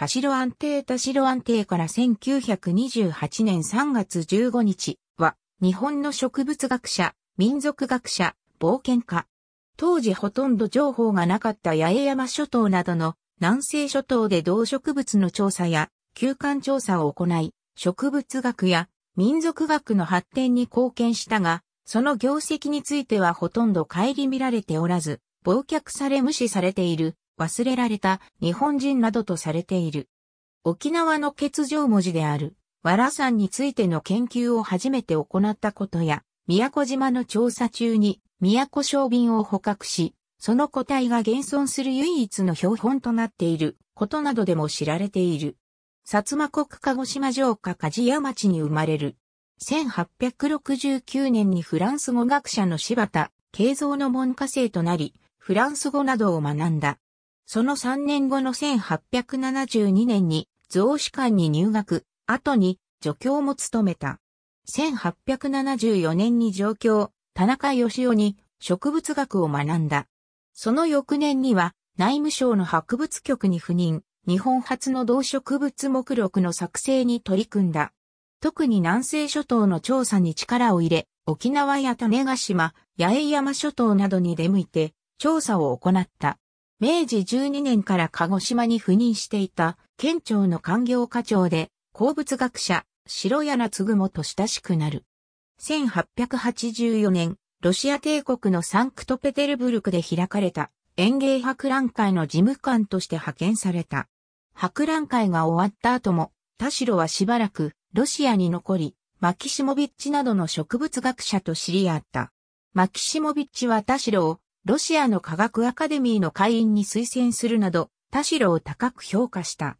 田代安定田代安定から1928年3月15日は、日本の植物学者、民族学者、冒険家。当時ほとんど情報がなかった八重山諸島などの南西諸島で動植物の調査や休館調査を行い、植物学や民族学の発展に貢献したが、その業績についてはほとんど顧みられておらず、忘却され無視されている忘れられた日本人などとされている。沖縄の欠場文字である、わらさんについての研究を初めて行ったことや、宮古島の調査中に、宮古小便を捕獲し、その個体が現存する唯一の標本となっていることなどでも知られている。薩摩国鹿児島城下鍛冶屋町に生まれる。1869年にフランス語学者の柴田、慶造の門下生となり、フランス語などを学んだ。その3年後の1872年に増資官に入学、後に助教も務めた。1874年に上京、田中義雄に植物学を学んだ。その翌年には内務省の博物局に赴任、日本初の動植物目録の作成に取り組んだ。特に南西諸島の調査に力を入れ、沖縄や種ヶ島、八重山諸島などに出向いて調査を行った。明治12年から鹿児島に赴任していた県庁の官業課長で鉱物学者白柳継もと親しくなる。1884年、ロシア帝国のサンクトペテルブルクで開かれた園芸博覧会の事務官として派遣された。博覧会が終わった後も、田代はしばらくロシアに残り、マキシモビッチなどの植物学者と知り合った。マキシモビッチは田代をロシアの科学アカデミーの会員に推薦するなど、田代を高く評価した。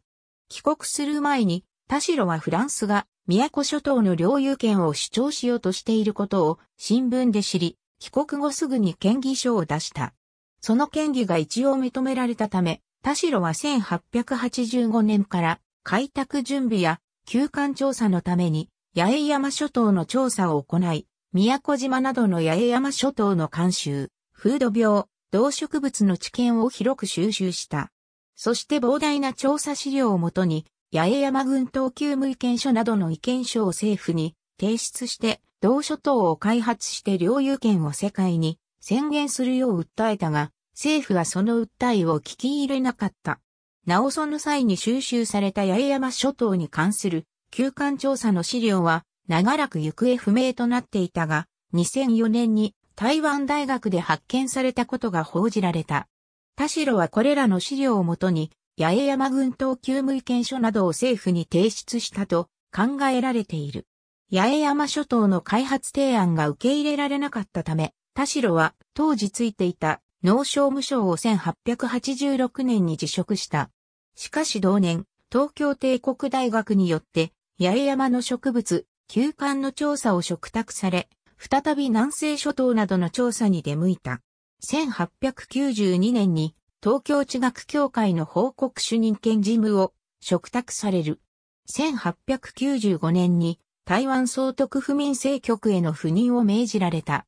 帰国する前に、田代はフランスが、宮古諸島の領有権を主張しようとしていることを新聞で知り、帰国後すぐに権議書を出した。その権議が一応認められたため、田代は1885年から開拓準備や休館調査のために八重山諸島の調査を行い、宮古島などの八重山諸島の監修、フード病、動植物の知見を広く収集した。そして膨大な調査資料をもとに、八重山群島級無意見書などの意見書を政府に提出して、同諸島を開発して領有権を世界に宣言するよう訴えたが、政府はその訴えを聞き入れなかった。なおその際に収集された八重山諸島に関する休館調査の資料は長らく行方不明となっていたが、2004年に台湾大学で発見されたことが報じられた。田代はこれらの資料をもとに、八重山群島給務意見書などを政府に提出したと考えられている。八重山諸島の開発提案が受け入れられなかったため、田代は当時ついていた農商務省を1886年に辞職した。しかし同年、東京帝国大学によって、八重山の植物、休館の調査を嘱託され、再び南西諸島などの調査に出向いた。1892年に東京地学協会の報告主任兼事務を嘱託される。1895年に台湾総督府民政局への赴任を命じられた。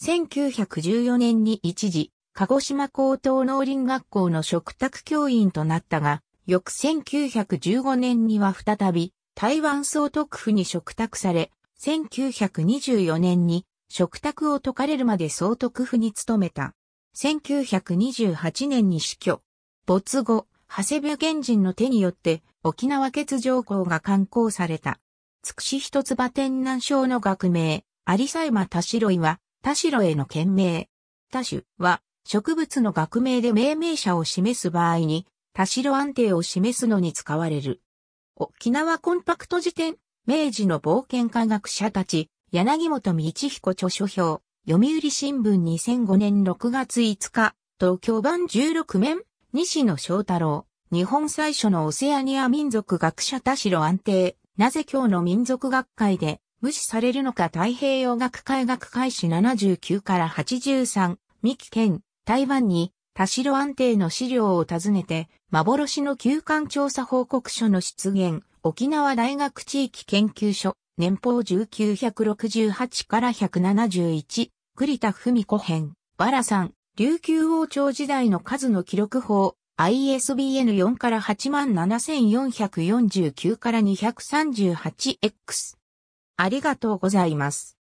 1914年に一時、鹿児島高等農林学校の嘱託教員となったが、翌1915年には再び台湾総督府に嘱託され、1924年に食卓を解かれるまで総督府に勤めた。1928年に死去。没後、長谷部原人の手によって沖縄欠条項が刊行された。つくし一葉天南省の学名、有沙山田代は田代への県名。田種は植物の学名で命名者を示す場合に田代安定を示すのに使われる。沖縄コンパクト辞典明治の冒険科学者たち、柳本道彦著書表、読売新聞2005年6月5日、東京版16面、西野翔太郎、日本最初のオセアニア民族学者田代安定、なぜ今日の民族学会で無視されるのか太平洋学会学会史79から83、三木県、台湾に田代安定の資料を訪ねて、幻の休館調査報告書の出現、沖縄大学地域研究所、年俸1968から171、栗田文子編、バラさん、琉球王朝時代の数の記録法、ISBN 4から87449から 238X。ありがとうございます。